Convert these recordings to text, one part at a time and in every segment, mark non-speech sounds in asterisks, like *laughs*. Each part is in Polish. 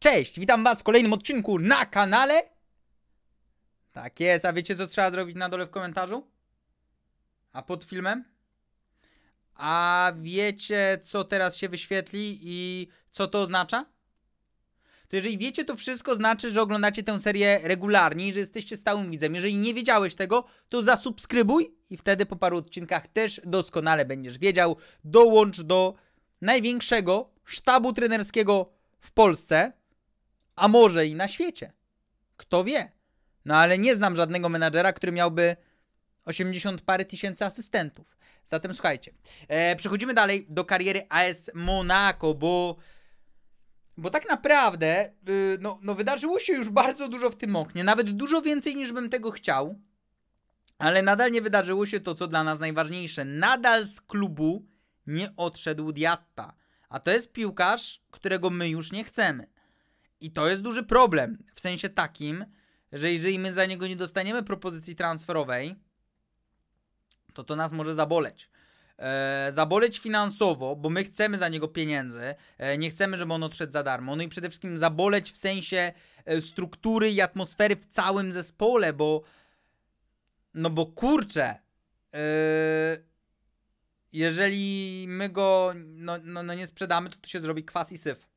Cześć, witam was w kolejnym odcinku na kanale. Tak jest, a wiecie co trzeba zrobić na dole w komentarzu? A pod filmem? A wiecie co teraz się wyświetli i co to oznacza? To jeżeli wiecie to wszystko, znaczy, że oglądacie tę serię regularnie i że jesteście stałym widzem. Jeżeli nie wiedziałeś tego, to zasubskrybuj i wtedy po paru odcinkach też doskonale będziesz wiedział. Dołącz do największego sztabu trenerskiego w Polsce, a może i na świecie. Kto wie? No ale nie znam żadnego menadżera, który miałby 80 parę tysięcy asystentów. Zatem słuchajcie, e, przechodzimy dalej do kariery AS Monaco, bo, bo tak naprawdę y, no, no wydarzyło się już bardzo dużo w tym oknie, nawet dużo więcej niż bym tego chciał, ale nadal nie wydarzyło się to, co dla nas najważniejsze. Nadal z klubu nie odszedł Diatta, a to jest piłkarz, którego my już nie chcemy. I to jest duży problem. W sensie takim, że jeżeli my za niego nie dostaniemy propozycji transferowej, to to nas może zaboleć. E, zaboleć finansowo, bo my chcemy za niego pieniędzy, e, nie chcemy, żeby on odszedł za darmo. No i przede wszystkim zaboleć w sensie e, struktury i atmosfery w całym zespole, bo no bo kurczę, e, jeżeli my go no, no, no nie sprzedamy, to tu się zrobi kwas i syf.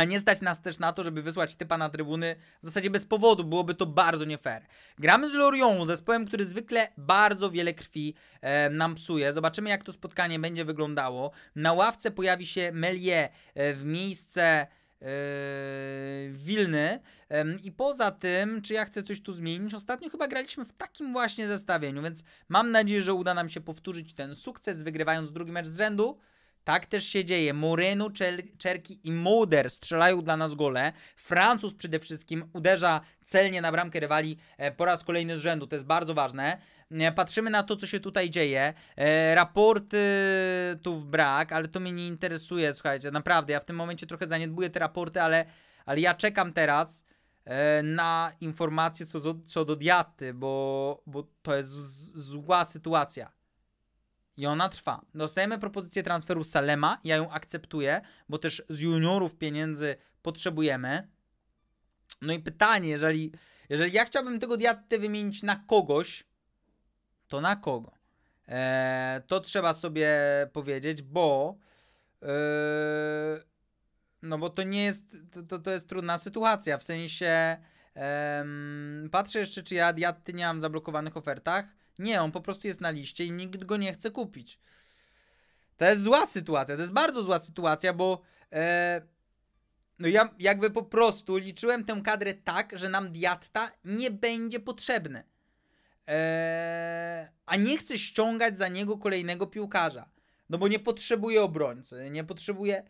A nie stać nas też na to, żeby wysłać typa na trybuny w zasadzie bez powodu, byłoby to bardzo nie fair. Gramy z Lorient, zespołem, który zwykle bardzo wiele krwi e, nam psuje. Zobaczymy, jak to spotkanie będzie wyglądało. Na ławce pojawi się Melie w miejsce e, Wilny. I poza tym, czy ja chcę coś tu zmienić? Ostatnio chyba graliśmy w takim właśnie zestawieniu, więc mam nadzieję, że uda nam się powtórzyć ten sukces, wygrywając drugi mecz z rzędu. Tak też się dzieje. Murynu, Czerki i Muder strzelają dla nas gole. Francuz przede wszystkim uderza celnie na bramkę rywali e, po raz kolejny z rzędu. To jest bardzo ważne. E, patrzymy na to, co się tutaj dzieje. E, raporty tu w brak, ale to mnie nie interesuje, słuchajcie. Naprawdę, ja w tym momencie trochę zaniedbuję te raporty, ale, ale ja czekam teraz na informacje co, co do diaty, bo, bo to jest zła sytuacja i ona trwa. Dostajemy propozycję transferu Salema, ja ją akceptuję, bo też z juniorów pieniędzy potrzebujemy. No i pytanie, jeżeli, jeżeli ja chciałbym tego diaty wymienić na kogoś, to na kogo? Eee, to trzeba sobie powiedzieć, bo eee, no bo to nie jest, to, to, jest trudna sytuacja, w sensie patrzę jeszcze, czy ja diaty nie mam w zablokowanych ofertach, nie, on po prostu jest na liście i nikt go nie chce kupić. To jest zła sytuacja, to jest bardzo zła sytuacja, bo e, no ja jakby po prostu liczyłem tę kadrę tak, że nam Diatta nie będzie potrzebny. E, a nie chcę ściągać za niego kolejnego piłkarza. No bo nie potrzebuje obrońcy, nie potrzebuje...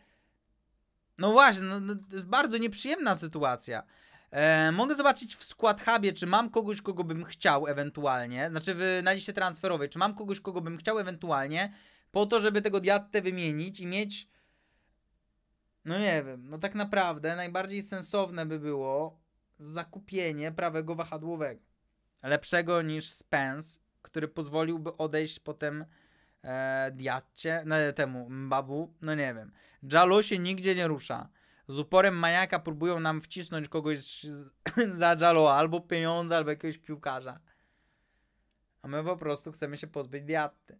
No właśnie, no, no, to jest bardzo nieprzyjemna sytuacja. E, mogę zobaczyć w skład hubie, czy mam kogoś, kogo bym chciał ewentualnie, znaczy w, na liście transferowej, czy mam kogoś, kogo bym chciał ewentualnie, po to, żeby tego diattę wymienić i mieć, no nie wiem, no tak naprawdę najbardziej sensowne by było zakupienie prawego wahadłowego. Lepszego niż Spence, który pozwoliłby odejść potem e, diadcie no, temu Mbabu, no nie wiem. Jalo się nigdzie nie rusza z uporem maniaka próbują nam wcisnąć kogoś za Jalo, albo pieniądze, albo jakiegoś piłkarza. A my po prostu chcemy się pozbyć diaty.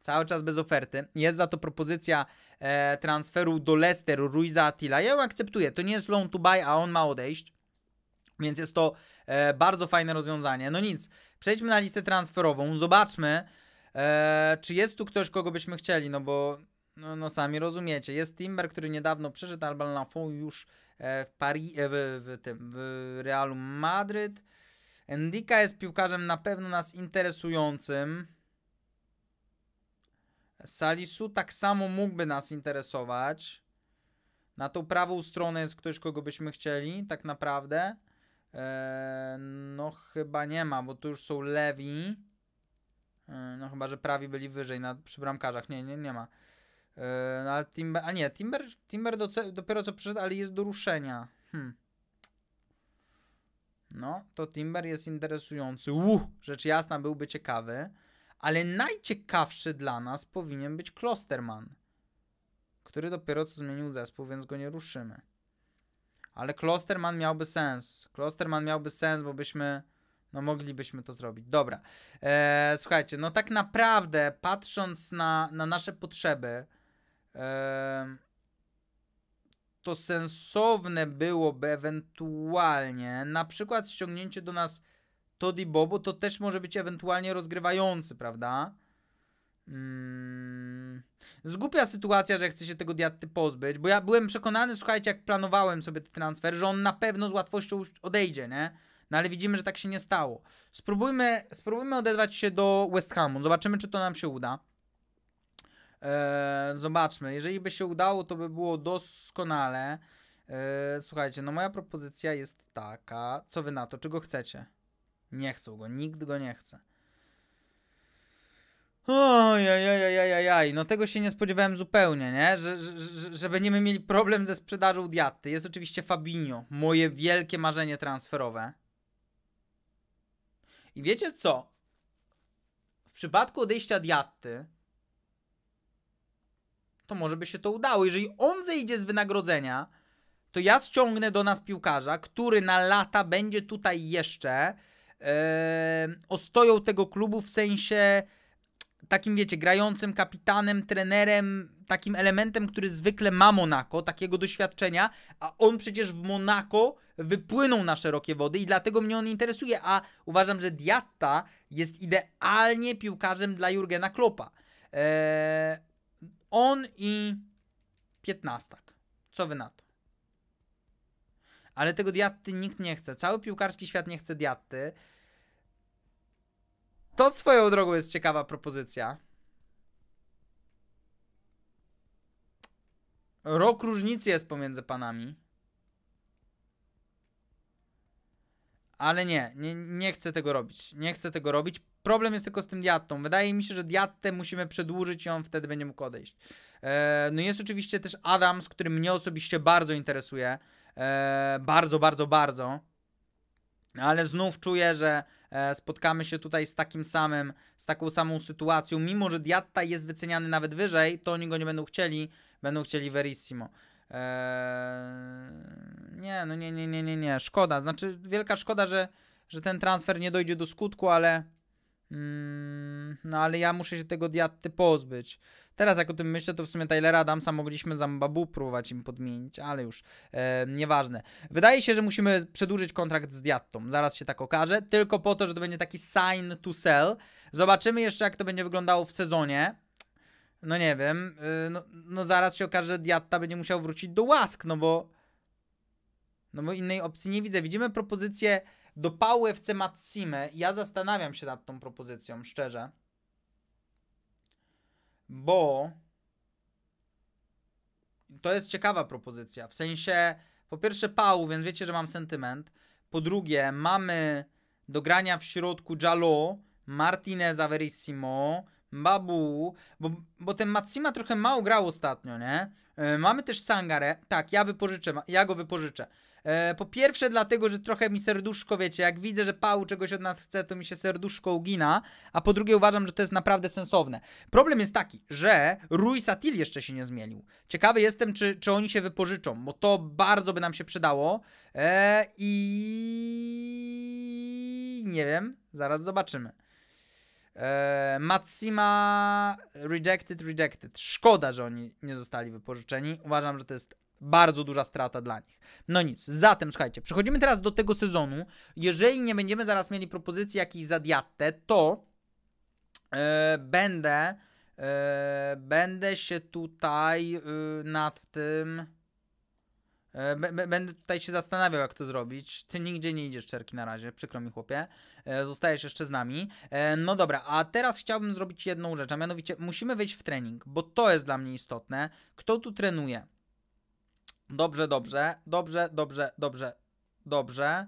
Cały czas bez oferty. Jest za to propozycja e, transferu do Leicesteru Ruiza Attila. Ja ją akceptuję. To nie jest loan to buy, a on ma odejść. Więc jest to e, bardzo fajne rozwiązanie. No nic, przejdźmy na listę transferową. Zobaczmy, Eee, czy jest tu ktoś, kogo byśmy chcieli? No bo no, no sami rozumiecie. Jest Timber, który niedawno przeszedł Alban Lafont już e, w, Pari, e, w, w, tym, w Realu Madryt. Endika jest piłkarzem na pewno nas interesującym. Salisu tak samo mógłby nas interesować. Na tą prawą stronę jest ktoś, kogo byśmy chcieli, tak naprawdę. Eee, no chyba nie ma, bo tu już są lewi. E, no chyba, że prawi byli wyżej na, przy bramkarzach. Nie, nie, nie ma. Yy, no ale Timber, a nie, Timber, Timber doce, dopiero co przyszedł, ale jest do ruszenia. Hmm. No, to Timber jest interesujący. Uuu, rzecz jasna byłby ciekawy, ale najciekawszy dla nas powinien być Klosterman, który dopiero co zmienił zespół, więc go nie ruszymy. Ale Klosterman miałby sens. Klosterman miałby sens, bo byśmy no moglibyśmy to zrobić. Dobra. E, słuchajcie, no tak naprawdę patrząc na, na nasze potrzeby, e, to sensowne byłoby ewentualnie na przykład ściągnięcie do nas Toddy Bobo, to też może być ewentualnie rozgrywający, prawda? Mm. Zgupia sytuacja, że chce się tego diaty pozbyć, bo ja byłem przekonany, słuchajcie, jak planowałem sobie te transfer, że on na pewno z łatwością odejdzie, nie? No ale widzimy, że tak się nie stało. Spróbujmy, spróbujmy odezwać się do West Hamu. Zobaczymy, czy to nam się uda. Eee, zobaczmy. Jeżeli by się udało, to by było doskonale. Eee, słuchajcie, no moja propozycja jest taka. Co wy na to? Czego chcecie? Nie chcą go. Nikt go nie chce. Ojajajajajaj, no tego się nie spodziewałem zupełnie, nie? Że, że, że będziemy mieli problem ze sprzedażą Diaty. Jest oczywiście Fabinho, moje wielkie marzenie transferowe. I wiecie co? W przypadku odejścia Diatty to może by się to udało. Jeżeli on zejdzie z wynagrodzenia, to ja ściągnę do nas piłkarza, który na lata będzie tutaj jeszcze yy, ostoją tego klubu w sensie takim, wiecie, grającym kapitanem, trenerem, takim elementem, który zwykle ma Monako, takiego doświadczenia, a on przecież w Monako wypłyną na szerokie wody i dlatego mnie on interesuje, a uważam, że Diatta jest idealnie piłkarzem dla Jurgena Kloppa. Eee, on i piętnastak. Co wy na to? Ale tego Diatty nikt nie chce. Cały piłkarski świat nie chce Diatty. To swoją drogą jest ciekawa propozycja. Rok różnicy jest pomiędzy panami. ale nie, nie, nie chcę tego robić. Nie chcę tego robić. Problem jest tylko z tym Diatą. Wydaje mi się, że diattę musimy przedłużyć i on wtedy będzie mógł odejść. Eee, no jest oczywiście też Adams, który mnie osobiście bardzo interesuje. E, bardzo, bardzo, bardzo. No ale znów czuję, że e, spotkamy się tutaj z takim samym, z taką samą sytuacją. Mimo, że Diatta jest wyceniany nawet wyżej, to oni go nie będą chcieli, będą chcieli Verissimo. Eee, nie, no nie, nie, nie, nie, nie. Szkoda. Znaczy, wielka szkoda, że, że ten transfer nie dojdzie do skutku, ale. Mm, no ale ja muszę się tego diaty pozbyć. Teraz jak o tym myślę, to w sumie Tylera Adamsa mogliśmy za Mbabu próbować im podmienić, ale już e, nieważne. Wydaje się, że musimy przedłużyć kontrakt z Diatą. Zaraz się tak okaże. Tylko po to, że to będzie taki sign to sell. Zobaczymy jeszcze, jak to będzie wyglądało w sezonie no nie wiem, y, no, no zaraz się okaże, że Diatta będzie musiał wrócić do łask, no bo no bo innej opcji nie widzę. Widzimy propozycję do Pały FC Matsime. Ja zastanawiam się nad tą propozycją, szczerze. Bo to jest ciekawa propozycja. W sensie, po pierwsze Pał, więc wiecie, że mam sentyment. Po drugie, mamy do grania w środku Jalo, Martineza Verissimo, Babu, bo, bo ten Matsima trochę mało grał ostatnio, nie? E, mamy też Sangarę, tak, ja wypożyczę, ja go wypożyczę. E, po pierwsze dlatego, że trochę mi serduszko, wiecie, jak widzę, że Pału czegoś od nas chce, to mi się serduszko ugina, a po drugie uważam, że to jest naprawdę sensowne. Problem jest taki, że Rui Satil jeszcze się nie zmienił. Ciekawy jestem, czy, czy oni się wypożyczą, bo to bardzo by nam się przydało e, i... nie wiem, zaraz zobaczymy. Eee, Matsima Rejected, Rejected. Szkoda, że oni nie zostali wypożyczeni. Uważam, że to jest bardzo duża strata dla nich. No nic, zatem słuchajcie, przechodzimy teraz do tego sezonu. Jeżeli nie będziemy zaraz mieli propozycji jakichś za to e, będę, e, będę się tutaj y, nad tym E, będę tutaj się zastanawiał, jak to zrobić. Ty nigdzie nie idziesz, Czerki, na razie. Przykro mi, chłopie. E, zostajesz jeszcze z nami. E, no dobra, a teraz chciałbym zrobić jedną rzecz, a mianowicie musimy wejść w trening, bo to jest dla mnie istotne. Kto tu trenuje? Dobrze, dobrze, dobrze, dobrze, dobrze, dobrze.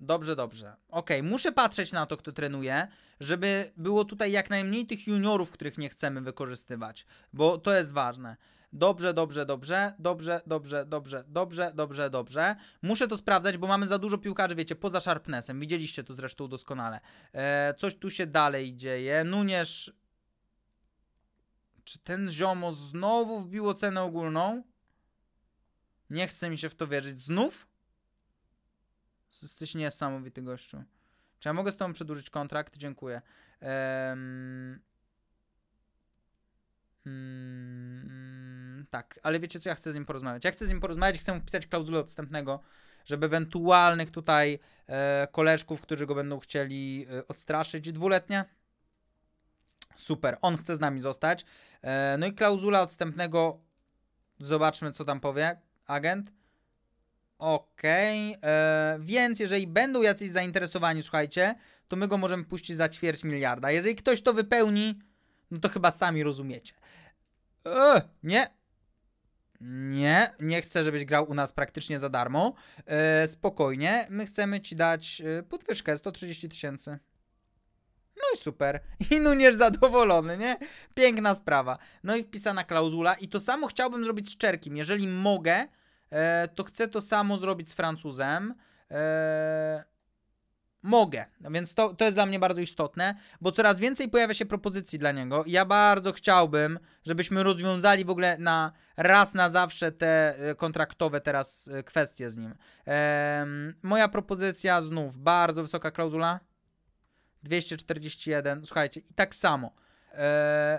Dobrze, dobrze. Ok, muszę patrzeć na to, kto trenuje, żeby było tutaj jak najmniej tych juniorów, których nie chcemy wykorzystywać, bo to jest ważne. Dobrze, dobrze, dobrze, dobrze, dobrze, dobrze, dobrze, dobrze, dobrze. Muszę to sprawdzać, bo mamy za dużo piłkarzy, wiecie, poza Sharpnessem. Widzieliście to zresztą doskonale. E, coś tu się dalej dzieje. Nunież... Czy ten ziomo znowu wbiło cenę ogólną? Nie chce mi się w to wierzyć. Znów? Jesteś niesamowity gościu. Czy ja mogę z tobą przedłużyć kontrakt? Dziękuję. Um tak, ale wiecie co, ja chcę z nim porozmawiać. Ja chcę z nim porozmawiać, chcę mu wpisać klauzulę odstępnego, żeby ewentualnych tutaj e, koleżków, którzy go będą chcieli e, odstraszyć, dwuletnia. Super, on chce z nami zostać. E, no i klauzula odstępnego, zobaczmy co tam powie agent. Okej, okay. E, więc jeżeli będą jacyś zainteresowani, słuchajcie, to my go możemy puścić za ćwierć miliarda. Jeżeli ktoś to wypełni, no to chyba sami rozumiecie. E, nie, nie, nie chcę, żebyś grał u nas praktycznie za darmo. E, spokojnie, my chcemy ci dać e, podwyżkę 130 tysięcy. No i super. *laughs* I Nuniesz no zadowolony, nie? Piękna sprawa. No i wpisana klauzula. I to samo chciałbym zrobić z Czerkim. Jeżeli mogę, e, to chcę to samo zrobić z Francuzem. Eee mogę. No więc to, to jest dla mnie bardzo istotne, bo coraz więcej pojawia się propozycji dla niego. Ja bardzo chciałbym, żebyśmy rozwiązali w ogóle na raz na zawsze te e, kontraktowe teraz e, kwestie z nim. Ehm, moja propozycja znów, bardzo wysoka klauzula. 241, słuchajcie, i tak samo. Eee,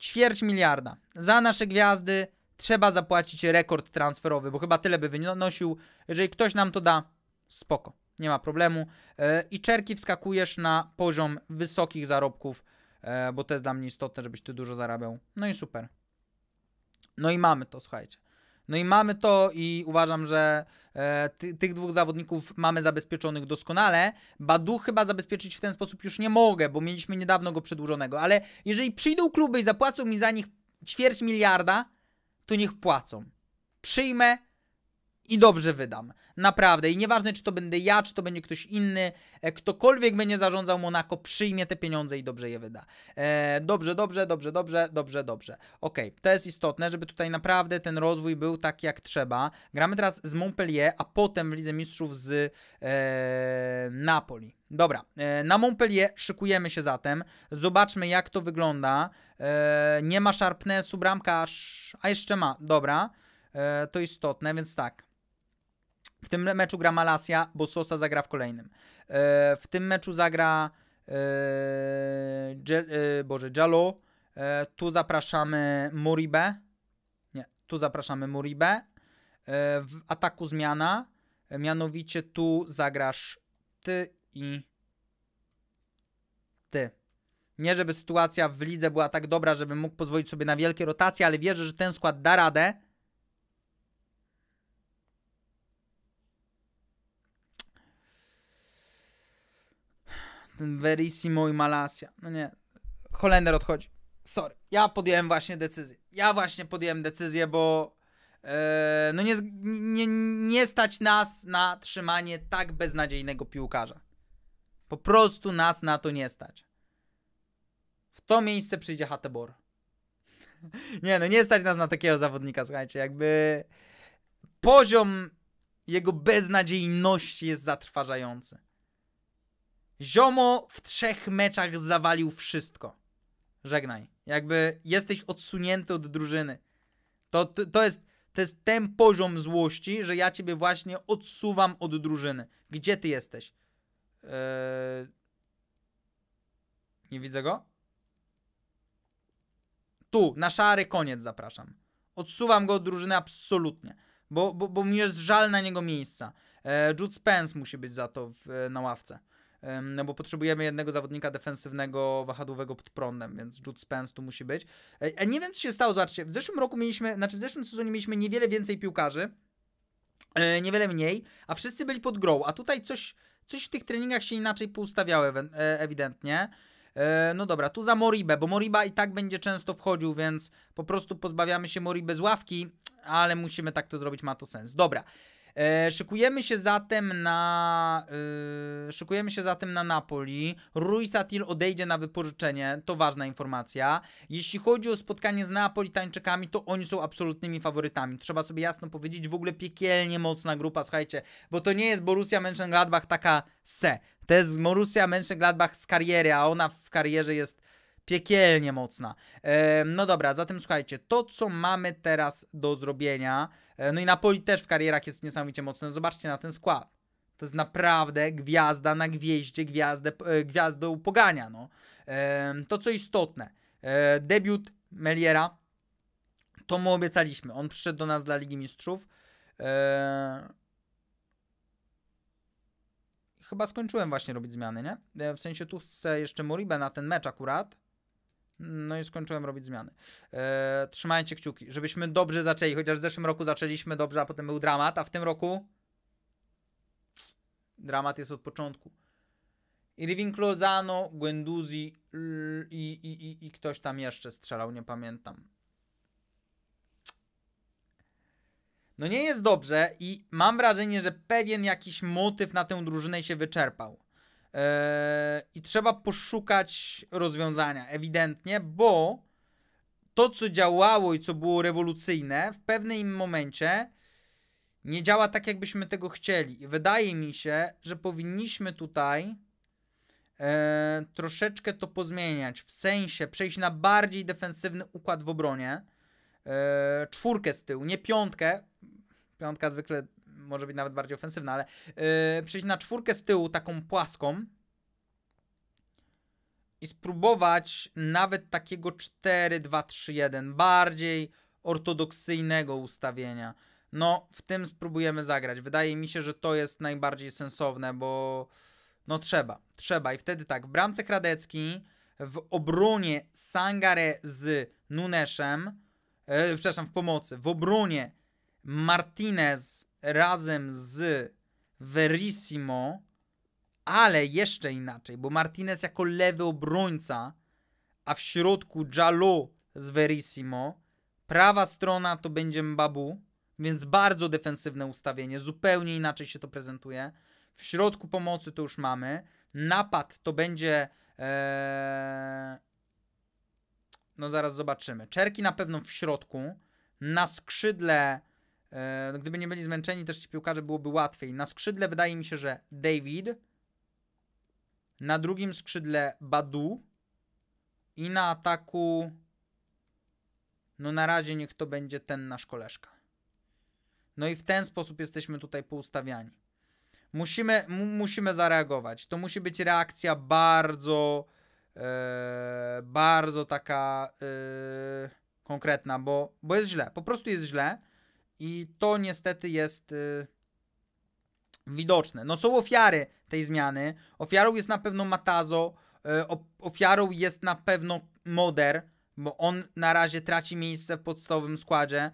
ćwierć miliarda. Za nasze gwiazdy trzeba zapłacić rekord transferowy, bo chyba tyle by wynosił. Jeżeli ktoś nam to da, spoko nie ma problemu. E, I czerki wskakujesz na poziom wysokich zarobków, e, bo to jest dla mnie istotne, żebyś ty dużo zarabiał. No i super. No i mamy to, słuchajcie. No i mamy to i uważam, że e, ty, tych dwóch zawodników mamy zabezpieczonych doskonale. Badu chyba zabezpieczyć w ten sposób już nie mogę, bo mieliśmy niedawno go przedłużonego, ale jeżeli przyjdą kluby i zapłacą mi za nich ćwierć miliarda, to niech płacą. Przyjmę, i dobrze wydam. Naprawdę. I nieważne, czy to będę ja, czy to będzie ktoś inny, e, ktokolwiek będzie zarządzał Monako, przyjmie te pieniądze i dobrze je wyda. E, dobrze, dobrze, dobrze, dobrze, dobrze, dobrze. Ok, to jest istotne, żeby tutaj naprawdę ten rozwój był tak jak trzeba. Gramy teraz z Montpellier, a potem w Lidze Mistrzów z e, Napoli. Dobra, e, na Montpellier szykujemy się zatem. Zobaczmy, jak to wygląda. E, nie ma szarpnesu, bramkarz, a jeszcze ma. Dobra, e, to istotne, więc tak. W tym meczu gra Malasia, bo Sosa zagra w kolejnym. E, w tym meczu zagra e, e, Boże, Jalo. Tu zapraszamy Muribe. Nie, tu zapraszamy Muribe. W ataku zmiana. Mianowicie tu zagrasz ty i ty. Nie, żeby sytuacja w lidze była tak dobra, żeby mógł pozwolić sobie na wielkie rotacje, ale wierzę, że ten skład da radę Verissimo i Malasia. No nie, Holender odchodzi. Sorry, ja podjąłem właśnie decyzję. Ja właśnie podjąłem decyzję, bo yy, no nie, nie, nie stać nas na trzymanie tak beznadziejnego piłkarza. Po prostu nas na to nie stać. W to miejsce przyjdzie Hatebor. *laughs* nie, no nie stać nas na takiego zawodnika, słuchajcie, jakby poziom jego beznadziejności jest zatrważający. Ziomo w trzech meczach zawalił wszystko. Żegnaj. Jakby jesteś odsunięty od drużyny. To, to, to, jest, to jest ten poziom złości, że ja ciebie właśnie odsuwam od drużyny. Gdzie ty jesteś? Eee, nie widzę go? Tu, na szary koniec zapraszam. Odsuwam go od drużyny absolutnie, bo, bo, bo mi jest żal na niego miejsca. Eee, Jude Spence musi być za to w, na ławce no bo potrzebujemy jednego zawodnika defensywnego, wahadłowego pod prądem, więc Jude Spence tu musi być. E, a nie wiem, co się stało, zobaczcie, w zeszłym roku mieliśmy, znaczy w zeszłym sezonie mieliśmy niewiele więcej piłkarzy, e, niewiele mniej, a wszyscy byli pod grą, a tutaj coś, coś w tych treningach się inaczej poustawiało e, ewidentnie. No dobra, tu za Moribę, bo Moriba i tak będzie często wchodził, więc po prostu pozbawiamy się Moriby z ławki, ale musimy tak to zrobić, ma to sens. Dobra, E, szykujemy się zatem na e, szykujemy się zatem na Napoli. Rui Satil odejdzie na wypożyczenie, to ważna informacja. Jeśli chodzi o spotkanie z Neapolitańczykami, to oni są absolutnymi faworytami. Trzeba sobie jasno powiedzieć, w ogóle piekielnie mocna grupa, słuchajcie, bo to nie jest Borussia Mönchengladbach taka se. To jest Borussia Mönchengladbach z kariery, a ona w karierze jest Piekielnie mocna. E, no dobra, zatem słuchajcie, to co mamy teraz do zrobienia, e, no i Napoli też w karierach jest niesamowicie mocny, no zobaczcie na ten skład. To jest naprawdę gwiazda na gwieździe, gwiazdę, e, gwiazdą No. E, to co istotne, e, debiut Meliera, to mu obiecaliśmy. On przyszedł do nas dla Ligi Mistrzów. E, chyba skończyłem właśnie robić zmiany, nie? E, w sensie tu chcę jeszcze Moribę na ten mecz akurat. No i skończyłem robić zmiany. Eee, trzymajcie kciuki, żebyśmy dobrze zaczęli, chociaż w zeszłym roku zaczęliśmy dobrze, a potem był dramat, a w tym roku dramat jest od początku. Irving Lozano, Guendouzi i, i, i, i ktoś tam jeszcze strzelał, nie pamiętam. No nie jest dobrze i mam wrażenie, że pewien jakiś motyw na tę drużynę się wyczerpał. Eee, I trzeba poszukać rozwiązania, ewidentnie, bo to, co działało i co było rewolucyjne, w pewnym momencie nie działa tak, jakbyśmy tego chcieli. I wydaje mi się, że powinniśmy tutaj e, troszeczkę to pozmieniać, w sensie przejść na bardziej defensywny układ w obronie. E, czwórkę z tyłu, nie piątkę. Piątka zwykle może być nawet bardziej ofensywna, ale yy, przejść na czwórkę z tyłu, taką płaską i spróbować nawet takiego 4-2-3-1, bardziej ortodoksyjnego ustawienia. No, w tym spróbujemy zagrać. Wydaje mi się, że to jest najbardziej sensowne, bo no trzeba, trzeba. I wtedy tak, w bramce Kradecki, w obronie Sangare z Nuneszem, e, przepraszam, w pomocy, w obronie Martinez razem z Verissimo, ale jeszcze inaczej, bo Martinez jako lewy obrońca, a w środku Jalo z Verissimo, prawa strona to będzie Mbabu, więc bardzo defensywne ustawienie, zupełnie inaczej się to prezentuje. W środku pomocy to już mamy. Napad to będzie. Ee... No zaraz zobaczymy. Czerki na pewno w środku. Na skrzydle E, no, gdyby nie byli zmęczeni, też ci piłkarze byłoby łatwiej. Na skrzydle wydaje mi się, że David, na drugim skrzydle Badu i na ataku no na razie niech to będzie ten nasz koleżka. No i w ten sposób jesteśmy tutaj poustawiani. Musimy, musimy zareagować. To musi być reakcja bardzo, e, bardzo taka e, konkretna, bo, bo jest źle. Po prostu jest źle. I to niestety jest y, widoczne. No są ofiary tej zmiany. Ofiarą jest na pewno Matazo, y, ofiarą jest na pewno Moder, bo on na razie traci miejsce w podstawowym składzie.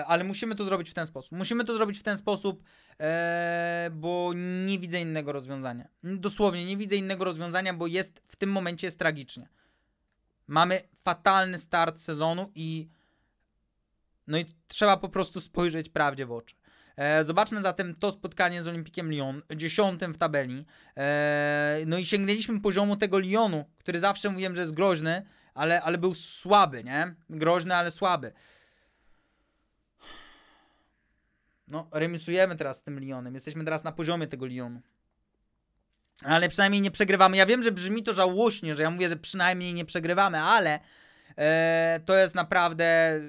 Y, ale musimy to zrobić w ten sposób. Musimy to zrobić w ten sposób, y, bo nie widzę innego rozwiązania. Dosłownie nie widzę innego rozwiązania, bo jest w tym momencie jest tragicznie. Mamy fatalny start sezonu i no i trzeba po prostu spojrzeć prawdzie w oczy. E, zobaczmy zatem to spotkanie z Olimpikiem Lyon, dziesiątym w tabeli. E, no i sięgnęliśmy poziomu tego Lyonu, który zawsze mówiłem, że jest groźny, ale, ale był słaby, nie? Groźny, ale słaby. No, remisujemy teraz z tym Lyonem. Jesteśmy teraz na poziomie tego Lyonu. Ale przynajmniej nie przegrywamy. Ja wiem, że brzmi to żałośnie, że ja mówię, że przynajmniej nie przegrywamy, ale e, to jest naprawdę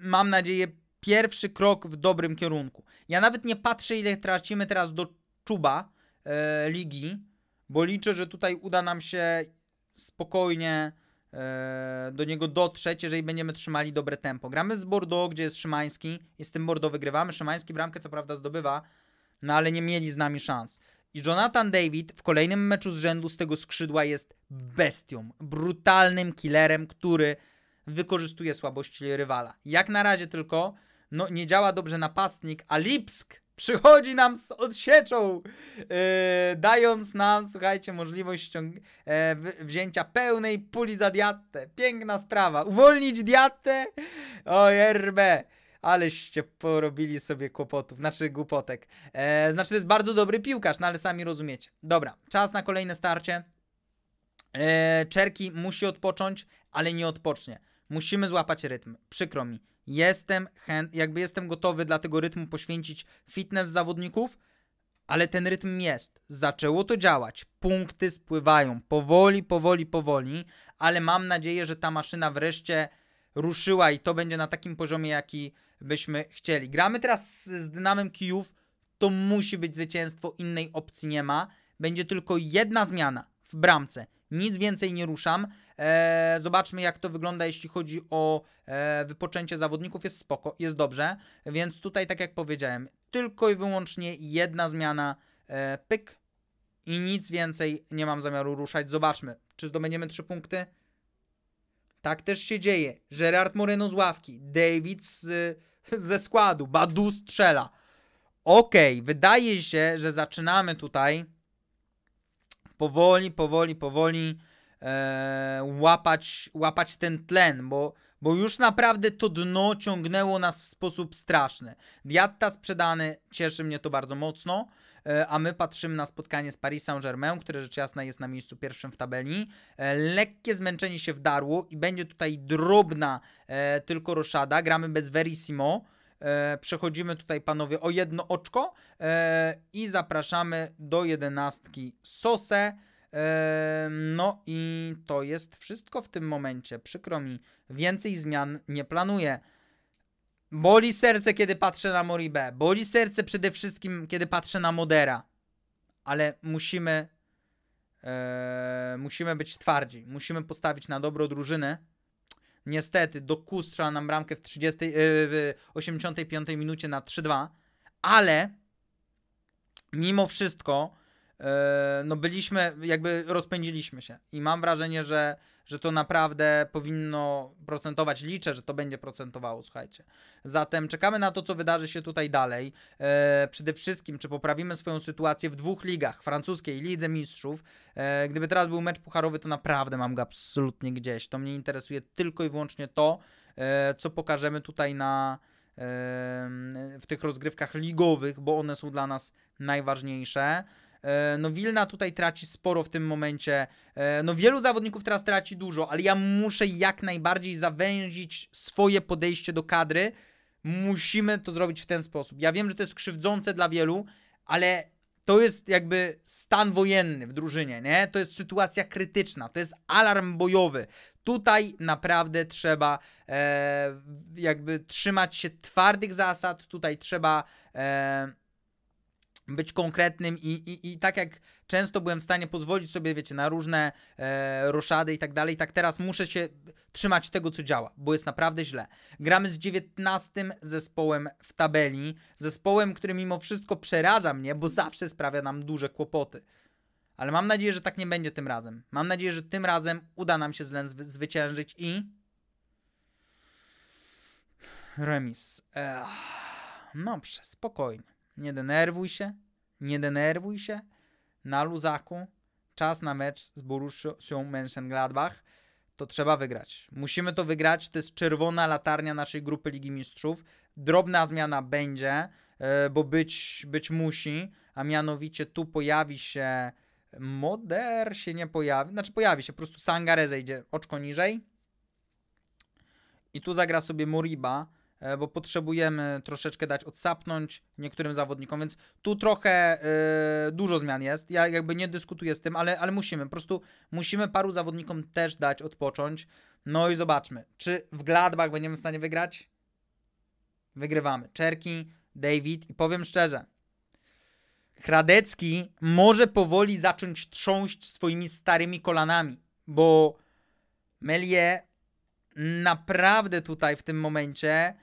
mam nadzieję, pierwszy krok w dobrym kierunku. Ja nawet nie patrzę, ile tracimy teraz do czuba e, ligi, bo liczę, że tutaj uda nam się spokojnie e, do niego dotrzeć, jeżeli będziemy trzymali dobre tempo. Gramy z Bordeaux, gdzie jest Szymański Jestem tym Bordeaux wygrywamy. Szymański bramkę co prawda zdobywa, no ale nie mieli z nami szans. I Jonathan David w kolejnym meczu z rzędu z tego skrzydła jest bestią, brutalnym killerem, który wykorzystuje słabości rywala. Jak na razie tylko no, nie działa dobrze napastnik, a Lipsk przychodzi nam z odsieczą, yy, dając nam, słuchajcie, możliwość yy, wzięcia pełnej puli za diatę. Piękna sprawa. Uwolnić diatę? Oj, RB. Aleście porobili sobie kłopotów, znaczy głupotek. E, znaczy, to jest bardzo dobry piłkarz, no ale sami rozumiecie. Dobra, czas na kolejne starcie. E, Czerki musi odpocząć, ale nie odpocznie. Musimy złapać rytm. Przykro mi. Jestem chęt, jakby jestem gotowy dla tego rytmu poświęcić fitness zawodników, ale ten rytm jest. Zaczęło to działać. Punkty spływają powoli, powoli, powoli, ale mam nadzieję, że ta maszyna wreszcie ruszyła i to będzie na takim poziomie, jaki byśmy chcieli. Gramy teraz z Dynamem Kijów. To musi być zwycięstwo, innej opcji nie ma. Będzie tylko jedna zmiana w bramce. Nic więcej nie ruszam. E, zobaczmy, jak to wygląda, jeśli chodzi o e, wypoczęcie zawodników. Jest spoko, jest dobrze, więc tutaj, tak jak powiedziałem, tylko i wyłącznie jedna zmiana, e, pyk i nic więcej nie mam zamiaru ruszać. Zobaczmy, czy zdobędziemy trzy punkty. Tak też się dzieje. Gerard Moreno z ławki, David z, *laughs* ze składu, Badu strzela. Okej, okay, wydaje się, że zaczynamy tutaj powoli, powoli, powoli e, łapać, łapać ten tlen, bo, bo już naprawdę to dno ciągnęło nas w sposób straszny. Diatta sprzedany, cieszy mnie to bardzo mocno, e, a my patrzymy na spotkanie z Paris Saint-Germain, które rzecz jasna jest na miejscu pierwszym w tabeli. E, lekkie zmęczenie się wdarło i będzie tutaj drobna e, tylko roszada. Gramy bez Verissimo. E, przechodzimy tutaj, panowie, o jedno oczko e, i zapraszamy do jedenastki Sose. No i to jest wszystko w tym momencie. Przykro mi, więcej zmian nie planuję. Boli serce, kiedy patrzę na Moribę. Boli serce przede wszystkim, kiedy patrzę na Modera. Ale musimy, musimy być twardzi. Musimy postawić na dobro drużyny. Niestety, Doku strzela nam bramkę w, 30, e, w 85 minucie na 3-2. Ale mimo wszystko E, no byliśmy, jakby rozpędziliśmy się i mam wrażenie, że, że to naprawdę powinno procentować. Liczę, że to będzie procentowało, słuchajcie. Zatem czekamy na to, co wydarzy się tutaj dalej. E, przede wszystkim, czy poprawimy swoją sytuację w dwóch ligach, francuskiej i Lidze Mistrzów. E, gdyby teraz był mecz pucharowy, to naprawdę mam go absolutnie gdzieś. To mnie interesuje tylko i wyłącznie to, e, co pokażemy tutaj na e, w tych rozgrywkach ligowych, bo one są dla nas najważniejsze. E, no Wilna tutaj traci sporo w tym momencie. E, no wielu zawodników teraz traci dużo, ale ja muszę jak najbardziej zawęzić swoje podejście do kadry. Musimy to zrobić w ten sposób. Ja wiem, że to jest krzywdzące dla wielu, ale to jest jakby stan wojenny w drużynie, nie? To jest sytuacja krytyczna, to jest alarm bojowy. Tutaj naprawdę trzeba e, jakby trzymać się twardych zasad, tutaj trzeba e, być konkretnym i, i, i tak jak często byłem w stanie pozwolić sobie, wiecie, na różne e, roszady i tak dalej, tak teraz muszę się trzymać tego, co działa, bo jest naprawdę źle. Gramy z 19 zespołem w tabeli, zespołem, który mimo wszystko przeraża mnie, bo zawsze sprawia nam duże kłopoty. Ale mam nadzieję, że tak nie będzie tym razem. Mam nadzieję, że tym razem uda nam się z Lens zwyciężyć i... Remis. Ech. No, spokojnie. Nie denerwuj się, nie denerwuj się. Na luzaku czas na mecz z Borussią Mönchengladbach. To trzeba wygrać. Musimy to wygrać. To jest czerwona latarnia naszej grupy Ligi Mistrzów. Drobna zmiana będzie, e, bo być, być musi, a mianowicie tu pojawi się Moder się nie pojawi, znaczy pojawi się, po prostu Sangareze idzie oczko niżej i tu zagra sobie Moriba, E, bo potrzebujemy troszeczkę dać odsapnąć niektórym zawodnikom, więc tu trochę e, dużo zmian jest. Ja jakby nie dyskutuję z tym, ale, ale musimy, po prostu musimy paru zawodnikom też dać odpocząć. No i zobaczmy, czy w Gladbach będziemy w stanie wygrać? Wygrywamy. Czerki, David i powiem szczerze, Hradecki może powoli zacząć trząść swoimi starymi kolanami, bo Melie naprawdę tutaj w tym momencie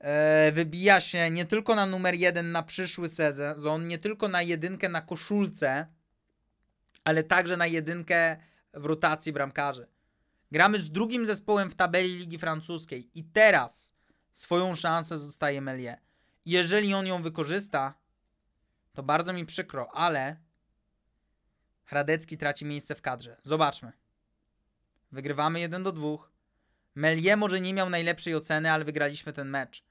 E, wybija się nie tylko na numer jeden na przyszły sezon, nie tylko na jedynkę na koszulce, ale także na jedynkę w rotacji bramkarzy. Gramy z drugim zespołem w tabeli Ligi Francuskiej i teraz swoją szansę zostaje Melie. Jeżeli on ją wykorzysta, to bardzo mi przykro, ale Hradecki traci miejsce w kadrze. Zobaczmy. Wygrywamy 1 do 2. Melie może nie miał najlepszej oceny, ale wygraliśmy ten mecz.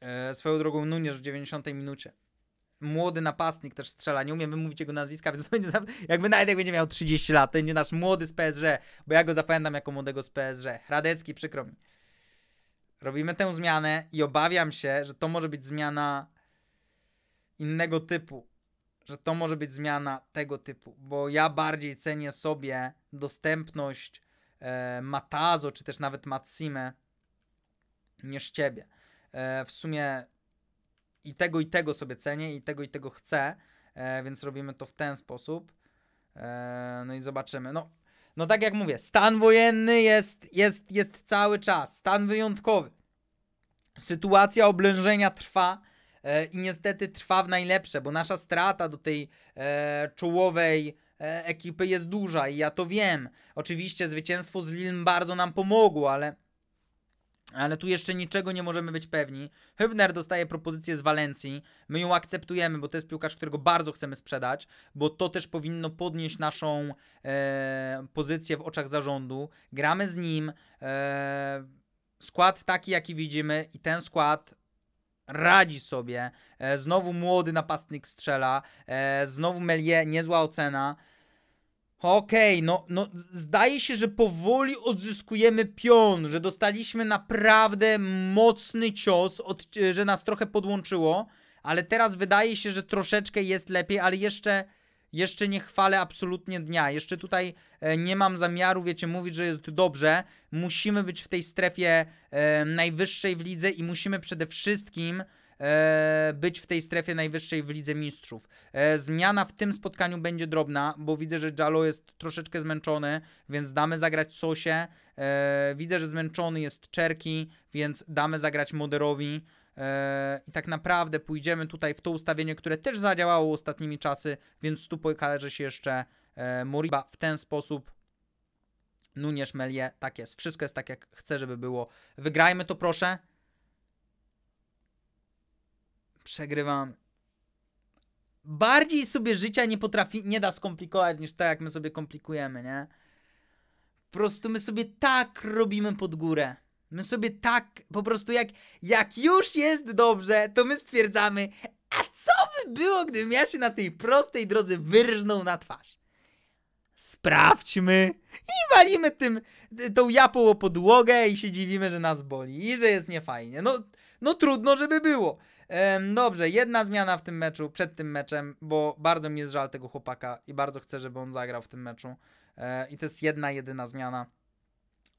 E, swoją drogą Nunez w 90 minucie. Młody napastnik też strzela. Nie umiem wymówić jego nazwiska, więc *laughs* będzie jakby nawet jak będzie miał 30 lat, to będzie nasz młody z PSG, bo ja go zapamiętam jako młodego z PSG. Radecki, przykro mi. Robimy tę zmianę i obawiam się, że to może być zmiana innego typu że to może być zmiana tego typu, bo ja bardziej cenię sobie dostępność E, Matazo, czy też nawet Matsime niż ciebie. E, w sumie i tego, i tego sobie cenię, i tego, i tego chcę, e, więc robimy to w ten sposób. No i zobaczymy. No, no tak jak mówię, stan wojenny jest, jest, jest cały czas, stan wyjątkowy. Sytuacja oblężenia trwa i niestety trwa w najlepsze, bo nasza strata do tej czołowej E, ekipy jest duża i ja to wiem. Oczywiście zwycięstwo z Lilm bardzo nam pomogło, ale ale tu jeszcze niczego nie możemy być pewni. Hübner dostaje propozycję z Walencji. My ją akceptujemy, bo to jest piłkarz, którego bardzo chcemy sprzedać, bo to też powinno podnieść naszą e, pozycję w oczach zarządu. Gramy z nim. E, skład taki, jaki widzimy, i ten skład radzi sobie. E, znowu młody napastnik strzela. E, znowu Melie, niezła ocena. Okej, okay, no, no zdaje się, że powoli odzyskujemy pion, że dostaliśmy naprawdę mocny cios, od, że nas trochę podłączyło, ale teraz wydaje się, że troszeczkę jest lepiej, ale jeszcze, jeszcze nie chwalę absolutnie dnia, jeszcze tutaj e, nie mam zamiaru, wiecie, mówić, że jest dobrze, musimy być w tej strefie e, najwyższej w lidze i musimy przede wszystkim E, być w tej strefie najwyższej w Lidze Mistrzów. E, zmiana w tym spotkaniu będzie drobna, bo widzę, że Jalo jest troszeczkę zmęczony, więc damy zagrać Sosie. E, widzę, że zmęczony jest Czerki, więc damy zagrać Moderowi. I tak naprawdę pójdziemy tutaj w to ustawienie, które też zadziałało ostatnimi czasy, więc tu pokaże się jeszcze Moriba w ten sposób. Nuniesz Melie, tak jest. Wszystko jest tak, jak chcę, żeby było. Wygrajmy to, proszę przegrywamy. Bardziej sobie życia nie potrafi, nie da skomplikować niż tak, jak my sobie komplikujemy, nie? Po prostu my sobie tak robimy pod górę. My sobie tak, po prostu jak, jak już jest dobrze, to my stwierdzamy, a co by było, gdybym ja się na tej prostej drodze wyrżnął na twarz? Sprawdźmy i walimy tym, tą japą o podłogę i się dziwimy, że nas boli i że jest niefajnie. No, no trudno, żeby było. Dobrze, jedna zmiana w tym meczu, przed tym meczem, bo bardzo mi jest żal tego chłopaka i bardzo chcę, żeby on zagrał w tym meczu. E, I to jest jedna, jedyna zmiana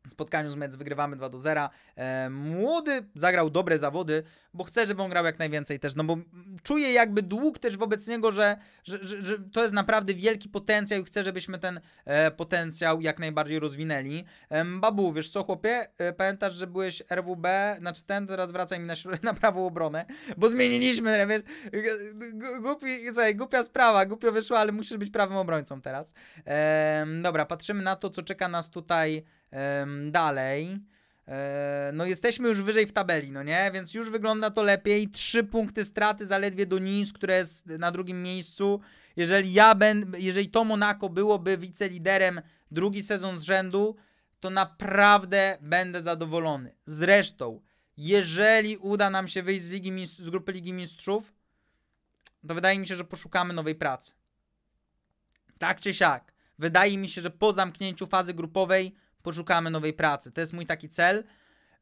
spotkaniu z Mets wygrywamy 2 do 0. E, młody zagrał dobre zawody, bo chcę, żeby on grał jak najwięcej też, no bo czuję jakby dług też wobec niego, że, że, że, że to jest naprawdę wielki potencjał i chcę, żebyśmy ten e, potencjał jak najbardziej rozwinęli. E, babu, wiesz co chłopie, e, pamiętasz, że byłeś RWB, znaczy ten teraz wracaj mi na, *laughs* na prawą obronę, bo zmieniliśmy, wiesz, głupi, słuchaj, głupia sprawa, głupio wyszło, ale musisz być prawym obrońcą teraz. E, dobra, patrzymy na to, co czeka nas tutaj dalej. E, no, jesteśmy już wyżej w tabeli, no nie? Więc już wygląda to lepiej. Trzy punkty straty zaledwie do Nice, które jest na drugim miejscu. Jeżeli ja będę, jeżeli to Monako byłoby wiceliderem drugi sezon z rzędu, to naprawdę będę zadowolony. Zresztą, jeżeli uda nam się wyjść z, Ligi z grupy Ligi Mistrzów, to wydaje mi się, że poszukamy nowej pracy. Tak czy siak, wydaje mi się, że po zamknięciu fazy grupowej poszukamy nowej pracy. To jest mój taki cel.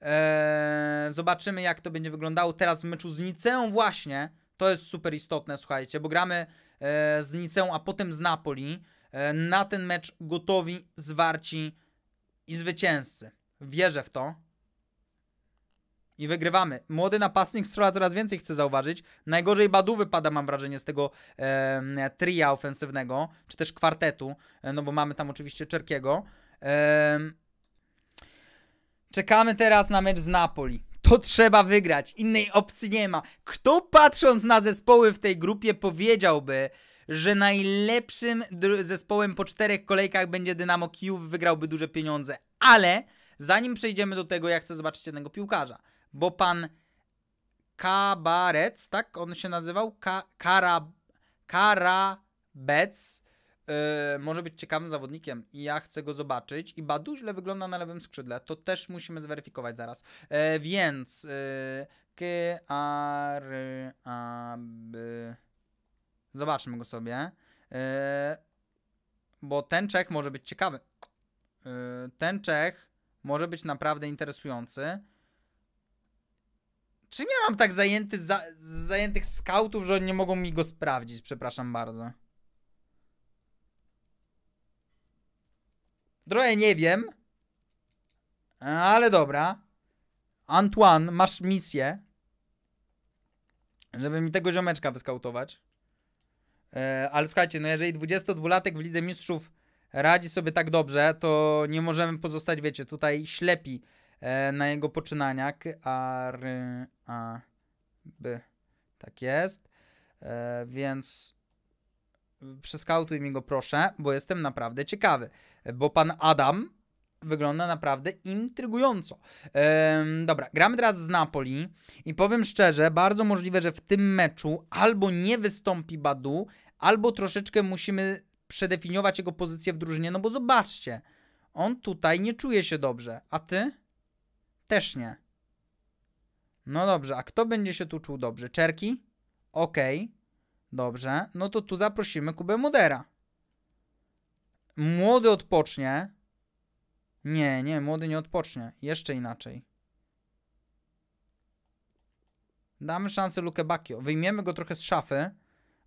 Eee, zobaczymy, jak to będzie wyglądało teraz w meczu z Niceą właśnie. To jest super istotne, słuchajcie, bo gramy e, z Niceą, a potem z Napoli. E, na ten mecz gotowi, zwarci i zwycięzcy. Wierzę w to. I wygrywamy. Młody napastnik strzela coraz więcej, chcę zauważyć. Najgorzej Badu wypada, mam wrażenie, z tego e, tria ofensywnego, czy też kwartetu, e, no bo mamy tam oczywiście Czerkiego. Czekamy teraz na mecz z Napoli. To trzeba wygrać. Innej opcji nie ma. Kto patrząc na zespoły w tej grupie powiedziałby, że najlepszym zespołem po czterech kolejkach będzie Dynamo Kijów, wygrałby duże pieniądze. Ale zanim przejdziemy do tego, ja chcę zobaczyć jednego piłkarza. Bo pan Kabarec, tak on się nazywał? Ka Kara Karabec Yy, może być ciekawym zawodnikiem i ja chcę go zobaczyć. I Badu źle wygląda na lewym skrzydle, to też musimy zweryfikować zaraz. Yy, więc yy, K, A, R, A, B. Zobaczmy go sobie. E, bo ten Czech może być ciekawy. E, ten Czech może być naprawdę interesujący. Czy ja mam tak zajęty, za, zajętych skautów, że oni nie mogą mi go sprawdzić? Przepraszam bardzo. Trochę nie wiem. Ale dobra. Antoine, masz misję. Żeby mi tego ziomeczka wyskautować. E, ale słuchajcie, no jeżeli 22-latek w Lidze Mistrzów radzi sobie tak dobrze, to nie możemy pozostać, wiecie, tutaj ślepi e, na jego poczynania. K, R, A, B. Tak jest. E, więc przeskautuj mi go proszę, bo jestem naprawdę ciekawy. Bo pan Adam wygląda naprawdę intrygująco. Ehm, dobra, gramy teraz z Napoli i powiem szczerze, bardzo możliwe, że w tym meczu albo nie wystąpi Badu, albo troszeczkę musimy przedefiniować jego pozycję w drużynie, no bo zobaczcie, on tutaj nie czuje się dobrze, a ty? Też nie. No dobrze, a kto będzie się tu czuł dobrze? Czerki? Okej. Okay. Dobrze, no to tu zaprosimy Kubę Modera. Młody odpocznie. Nie, nie, młody nie odpocznie. Jeszcze inaczej. Damy szansę Luke Bakio. Wyjmiemy go trochę z szafy,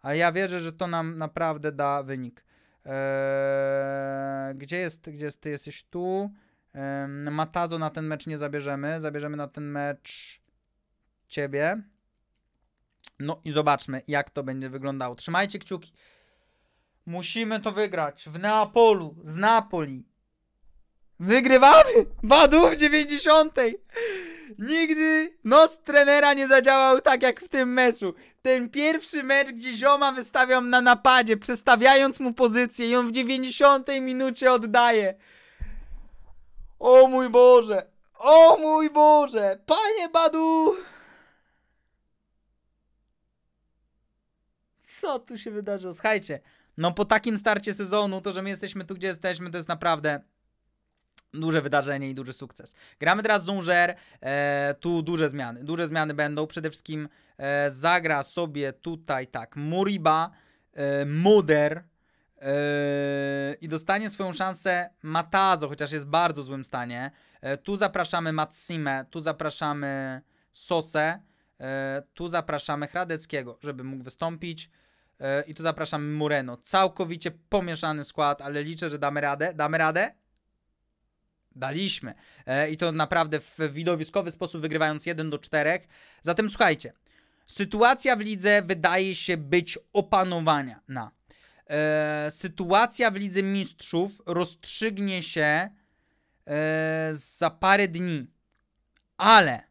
ale ja wierzę, że to nam naprawdę da wynik. Eee, gdzie jest, gdzie jest, ty jesteś tu? Eee, Matazo na ten mecz nie zabierzemy. Zabierzemy na ten mecz ciebie. No i zobaczmy, jak to będzie wyglądało. Trzymajcie kciuki. Musimy to wygrać w Neapolu, z Napoli. Wygrywamy! Badu w 90. Nigdy noc trenera nie zadziałał tak jak w tym meczu. Ten pierwszy mecz, gdzie Zioma wystawiam na napadzie, przestawiając mu pozycję i on w 90 minucie oddaje. O mój Boże! O mój Boże! Panie Badu! co tu się wydarzyło? Słuchajcie, no po takim starcie sezonu, to że my jesteśmy tu, gdzie jesteśmy, to jest naprawdę duże wydarzenie i duży sukces. Gramy teraz zunger e, tu duże zmiany, duże zmiany będą, przede wszystkim e, zagra sobie tutaj tak Muriba, e, Muder e, i dostanie swoją szansę Matazo, chociaż jest w bardzo złym stanie. E, tu zapraszamy Matsime, tu zapraszamy Sose, e, tu zapraszamy Hradeckiego, żeby mógł wystąpić. E, I tu zapraszam Moreno. Całkowicie pomieszany skład, ale liczę, że damy radę. Damy radę? Daliśmy. E, I to naprawdę w widowiskowy sposób, wygrywając 1 do 4. Zatem słuchajcie. Sytuacja w lidze wydaje się być opanowania. Na. E, sytuacja w lidze mistrzów rozstrzygnie się za parę dni. Ale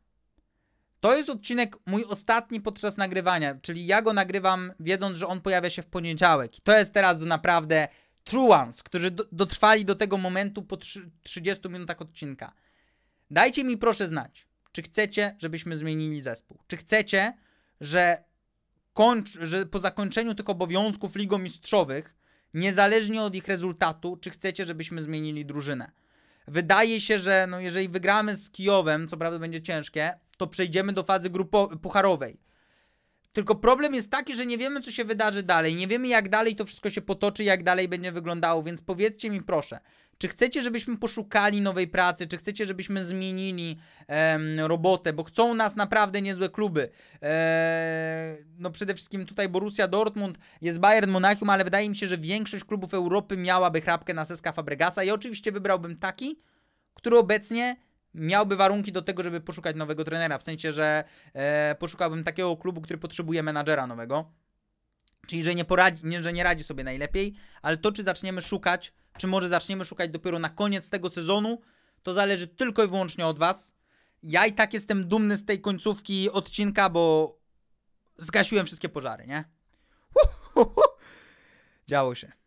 to jest odcinek mój ostatni podczas nagrywania, czyli ja go nagrywam wiedząc, że on pojawia się w poniedziałek. I to jest teraz do naprawdę truans, którzy dotrwali do tego momentu po 30 minutach odcinka. Dajcie mi proszę znać, czy chcecie, żebyśmy zmienili zespół. Czy chcecie, że, kończ, że po zakończeniu tych obowiązków ligomistrzowych, niezależnie od ich rezultatu, czy chcecie, żebyśmy zmienili drużynę. Wydaje się, że no jeżeli wygramy z Kijowem, co prawda będzie ciężkie, to przejdziemy do fazy grupo- pucharowej. Tylko problem jest taki, że nie wiemy, co się wydarzy dalej. Nie wiemy, jak dalej to wszystko się potoczy, jak dalej będzie wyglądało. Więc powiedzcie mi, proszę, czy chcecie, żebyśmy poszukali nowej pracy, czy chcecie, żebyśmy zmienili robotę, bo chcą nas naprawdę niezłe kluby. E, no przede wszystkim tutaj Borussia Dortmund jest Bayern Monachium, ale wydaje mi się, że większość klubów Europy miałaby chrapkę na Seska Fabregasa i oczywiście wybrałbym taki, który obecnie miałby warunki do tego, żeby poszukać nowego trenera. W sensie, że e, poszukałbym takiego klubu, który potrzebuje menadżera nowego. Czyli, że nie, poradzi, nie, że nie radzi sobie najlepiej, ale to, czy zaczniemy szukać, czy może zaczniemy szukać dopiero na koniec tego sezonu, to zależy tylko i wyłącznie od Was. Ja i tak jestem dumny z tej końcówki odcinka, bo zgasiłem wszystkie pożary, nie? Działo się.